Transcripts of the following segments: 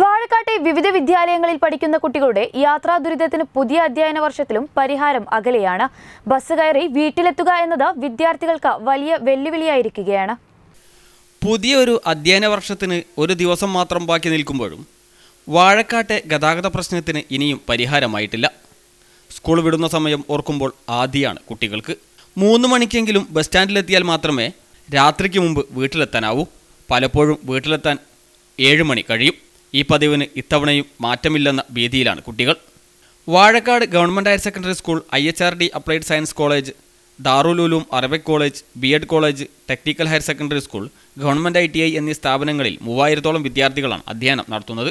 വാഴക്കാട്ടെ വിവിധ വിദ്യാലയങ്ങളിൽ പഠിക്കുന്ന കുട്ടികളുടെ യാത്രാ ദുരിതത്തിന് പുതിയ അധ്യയന വർഷത്തിലും പരിഹാരം അകലെയാണ് ബസ് കയറി വീട്ടിലെത്തുക എന്നത് വിദ്യാർത്ഥികൾക്ക് വലിയ വെല്ലുവിളിയായിരിക്കുകയാണ് പുതിയ ഒരു അധ്യയന വർഷത്തിന് ഒരു ദിവസം മാത്രം ബാക്കി നിൽക്കുമ്പോഴും വാഴക്കാട്ടെ ഗതാഗത പ്രശ്നത്തിന് ഇനിയും പരിഹാരമായിട്ടില്ല സ്കൂൾ വിടുന്ന സമയം ഓർക്കുമ്പോൾ ആദ്യമാണ് കുട്ടികൾക്ക് മൂന്ന് മണിക്കെങ്കിലും ബസ് സ്റ്റാൻഡിലെത്തിയാൽ മാത്രമേ രാത്രിക്ക് മുമ്പ് വീട്ടിലെത്താനാവൂ പലപ്പോഴും വീട്ടിലെത്താൻ ഏഴ് മണി കഴിയും ഈ പതിവിന് ഇത്തവണയും മാറ്റമില്ലെന്ന ഭീതിയിലാണ് കുട്ടികൾ Vazhakkad government higher secondary school I H R D applied science college Darul Uloom Arabic college B Ed college technical higher secondary school government I T I എന്നീ സ്ഥാപനങ്ങളിൽ മൂവായിരത്തോളം വിദ്യാർത്ഥികളാണ് അധ്യയനം നടത്തുന്നത്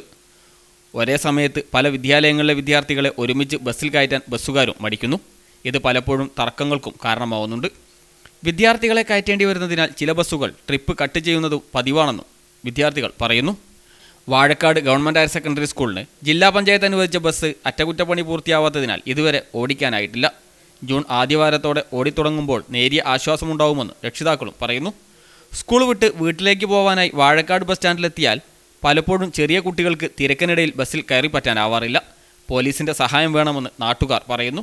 ഒരേ സമയത്ത് പല വിദ്യാലയങ്ങളിലെ വിദ്യാർത്ഥികളെ ഒരുമിച്ച് ബസ്സിൽ കയറ്റാൻ ബസ്സുകാരും മടിക്കുന്നു ഇത് പലപ്പോഴും തർക്കങ്ങൾക്കും കാരണമാവുന്നുണ്ട് വിദ്യാർത്ഥികളെ കയറ്റേണ്ടി വരുന്നതിനാൽ ചില ബസ്സുകൾ ട്രിപ്പ് കട്ട് ചെയ്യുന്നതും പതിവാണെന്നും വിദ്യാർത്ഥികൾ പറയുന്നു വാഴക്കാട് ഗവൺമെൻറ് ഹയർ സെക്കൻഡറി സ്കൂളിന് ജില്ലാ പഞ്ചായത്ത് അനുവദിച്ച ബസ് അറ്റകുറ്റപ്പണി പൂർത്തിയാവാത്തതിനാൽ ഇതുവരെ ഓടിക്കാനായിട്ടില്ല ജൂൺ ആദ്യവാരത്തോടെ ഓടിത്തുടങ്ങുമ്പോൾ നേരിയ ആശ്വാസമുണ്ടാവുമെന്ന് രക്ഷിതാക്കളും പറയുന്നു സ്കൂൾ വിട്ട് വീട്ടിലേക്ക് പോകാനായി വാഴക്കാട് ബസ് സ്റ്റാൻഡിലെത്തിയാൽ പലപ്പോഴും ചെറിയ കുട്ടികൾക്ക് തിരക്കിനിടയിൽ ബസ്സിൽ കയറി പറ്റാനാവാറില്ല പോലീസിന്റെ സഹായം വേണമെന്ന് നാട്ടുകാർ പറയുന്നു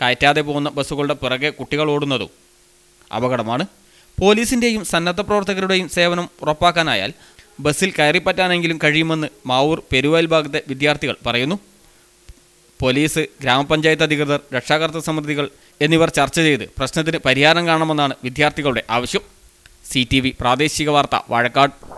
കയറ്റാതെ പോകുന്ന ബസ്സുകളുടെ പിറകെ കുട്ടികൾ ഓടുന്നതും അപകടമാണ് പോലീസിൻ്റെയും സന്നദ്ധ പ്രവർത്തകരുടെയും സേവനം ഉറപ്പാക്കാനായാൽ ബസ്സിൽ കയറിപ്പറ്റാനെങ്കിലും കഴിയുമെന്ന് മാവൂർ പെരുവയൽ ഭാഗത്തെ വിദ്യാർത്ഥികൾ പറയുന്നു പോലീസ് ഗ്രാമപഞ്ചായത്ത് അധികൃതർ രക്ഷാകർത്തൃ സമിതികൾ എന്നിവർ ചർച്ച ചെയ്ത് പ്രശ്നത്തിന് പരിഹാരം കാണണമെന്നാണ് വിദ്യാർത്ഥികളുടെ ആവശ്യം സി പ്രാദേശിക വാർത്ത വാഴക്കാട്